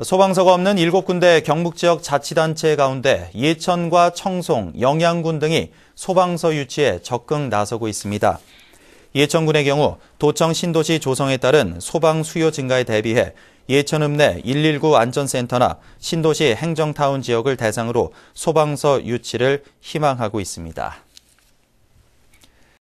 소방서가 없는 7군데 경북 지역 자치단체 가운데 예천과 청송, 영양군 등이 소방서 유치에 적극 나서고 있습니다. 예천군의 경우 도청 신도시 조성에 따른 소방 수요 증가에 대비해 예천읍 내119 안전센터나 신도시 행정타운 지역을 대상으로 소방서 유치를 희망하고 있습니다.